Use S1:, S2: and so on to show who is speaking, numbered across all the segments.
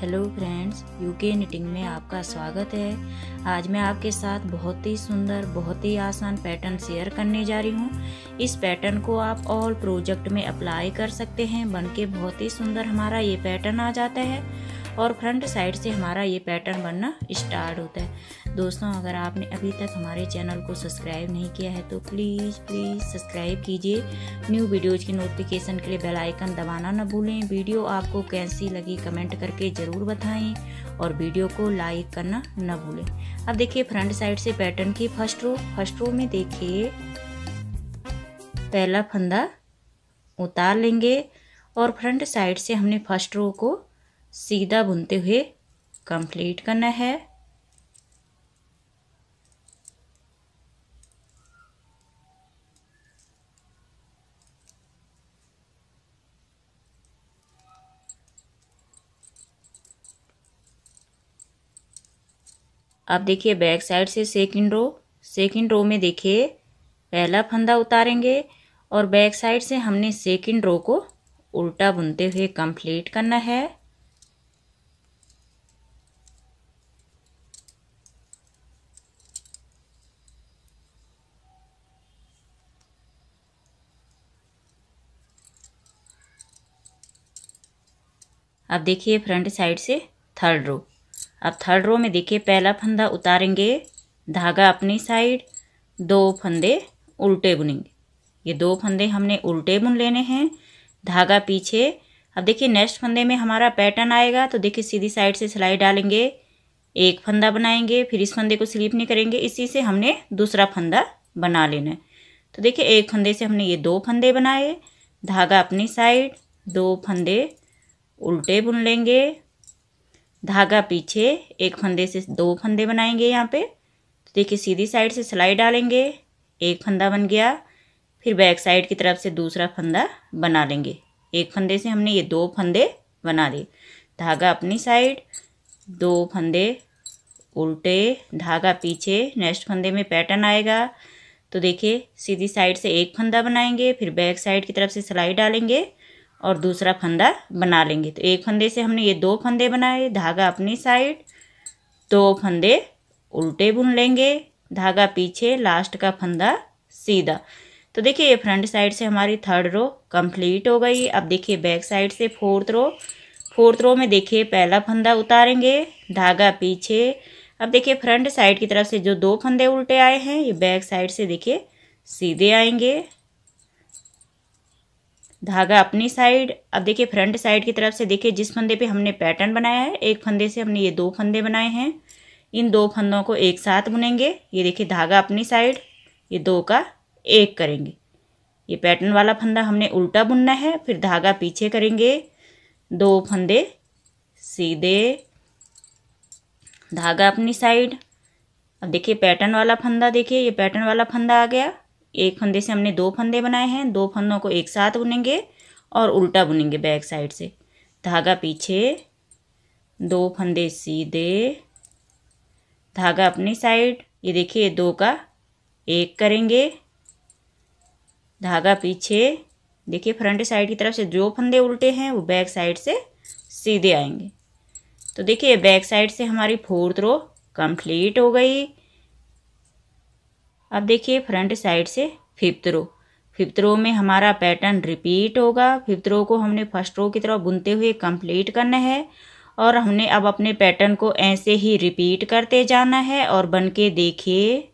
S1: hello friends UK knitting में आपका स्वागत है आज मैं आपके साथ बहुत ही सुंदर बहुत ही आसान पैटर्न शेयर करने जा रही हूँ इस पैटर्न को आप ऑल प्रोजेक्ट में अप्लाई कर सकते हैं बन के बहुत ही सुंदर हमारा ये पैटर्न आ जाता है और फ्रंट साइड से हमारा ये पैटर्न बनना स्टार्ट होता है दोस्तों अगर आपने अभी तक हमारे चैनल को सब्सक्राइब नहीं किया है तो प्लीज़ प्लीज़ सब्सक्राइब कीजिए न्यू वीडियोज़ की नोटिफिकेशन के लिए बेल आइकन दबाना ना भूलें वीडियो आपको कैसी लगी कमेंट करके ज़रूर बताएं और वीडियो को लाइक करना ना भूलें अब देखिए फ्रंट साइड से पैटर्न की फर्स्ट रो फर्स्ट रो में देखिए पहला फंदा उतार लेंगे और फ्रंट साइड से हमने फर्स्ट रो को सीधा बुनते हुए कंप्लीट करना है अब देखिए बैक साइड से सेकंड रो सेकंड रो में देखिए पहला फंदा उतारेंगे और बैक साइड से हमने सेकंड रो को उल्टा बुनते हुए कंप्लीट करना है अब देखिए फ्रंट साइड से थर्ड रो अब थर्ड रो में देखिए पहला फंदा उतारेंगे धागा अपनी साइड दो फंदे उल्टे बुनेंगे ये दो फंदे हमने उल्टे बुन लेने हैं धागा पीछे अब देखिए नेक्स्ट फंदे में हमारा पैटर्न आएगा तो देखिए सीधी साइड से सिलाई डालेंगे एक फंदा बनाएंगे फिर इस फंदे को स्लिप नहीं करेंगे इसी से हमने दूसरा फंदा बना लेना है तो देखिए एक फंदे से हमने ये दो फंदे बनाए धागा अपनी साइड दो फंदे उल्टे बुन लेंगे धागा पीछे एक फंदे से दो फंदे बनाएंगे यहाँ पे तो देखिए सीधी साइड से सिलाई डालेंगे एक फंदा बन गया फिर बैक साइड की तरफ से दूसरा फंदा बना लेंगे एक फंदे से हमने ये दो फंदे बना दिए धागा अपनी साइड दो फंदे उल्टे धागा पीछे नेक्स्ट फंदे में पैटर्न आएगा तो देखिए सीधी साइड से एक फंदा बनाएंगे फिर बैक साइड की तरफ से सिलाई डालेंगे और दूसरा फंदा बना लेंगे तो एक फंदे से हमने ये दो फंदे बनाए धागा अपनी साइड दो फंदे उल्टे बुन लेंगे धागा पीछे लास्ट का फंदा सीधा तो देखिए ये फ्रंट साइड से हमारी थर्ड रो कंप्लीट हो गई अब देखिए बैक साइड से फोर्थ रो फोर्थ रो में देखिए पहला फंदा उतारेंगे धागा पीछे अब देखिए फ्रंट साइड की तरफ से जो दो फंदे उल्टे आए हैं ये बैक साइड से देखिए सीधे आएंगे धागा अपनी साइड अब देखिए फ्रंट साइड की तरफ से देखिए जिस फंदे पे हमने पैटर्न बनाया है एक फंदे से हमने ये दो फंदे बनाए हैं इन दो फंदों को एक साथ बुनेंगे ये देखिए धागा अपनी साइड ये दो का एक करेंगे ये पैटर्न वाला फंदा हमने उल्टा बुनना है फिर धागा पीछे करेंगे दो फंदे सीधे धागा अपनी साइड अब देखिए पैटर्न वाला फंदा देखिए ये पैटर्न वाला फंदा आ गया एक फंदे से हमने दो फंदे बनाए हैं दो फंदों को एक साथ बुनेंगे और उल्टा बुनेंगे बैक साइड से धागा पीछे दो फंदे सीधे धागा अपनी साइड ये देखिए दो का एक करेंगे धागा पीछे देखिए फ्रंट साइड की तरफ से जो फंदे उल्टे हैं वो बैक साइड से सीधे आएंगे तो देखिए बैक साइड से हमारी फोर्थ रो कंप्लीट हो गई अब देखिए फ्रंट साइड से फिफ्थ रो फिफ्थ रो में हमारा पैटर्न रिपीट होगा फिफ्थ रो को हमने फर्स्ट रो की तरफ बुनते हुए कंप्लीट करना है और हमने अब अपने पैटर्न को ऐसे ही रिपीट करते जाना है और बन के देखिए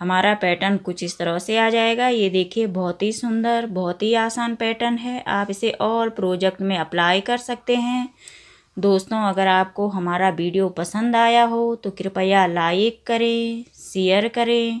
S1: हमारा पैटर्न कुछ इस तरह से आ जाएगा ये देखिए बहुत ही सुंदर बहुत ही आसान पैटर्न है आप इसे और प्रोजेक्ट में अप्लाई कर सकते हैं दोस्तों अगर आपको हमारा वीडियो पसंद आया हो तो कृपया लाइक करें शेयर करें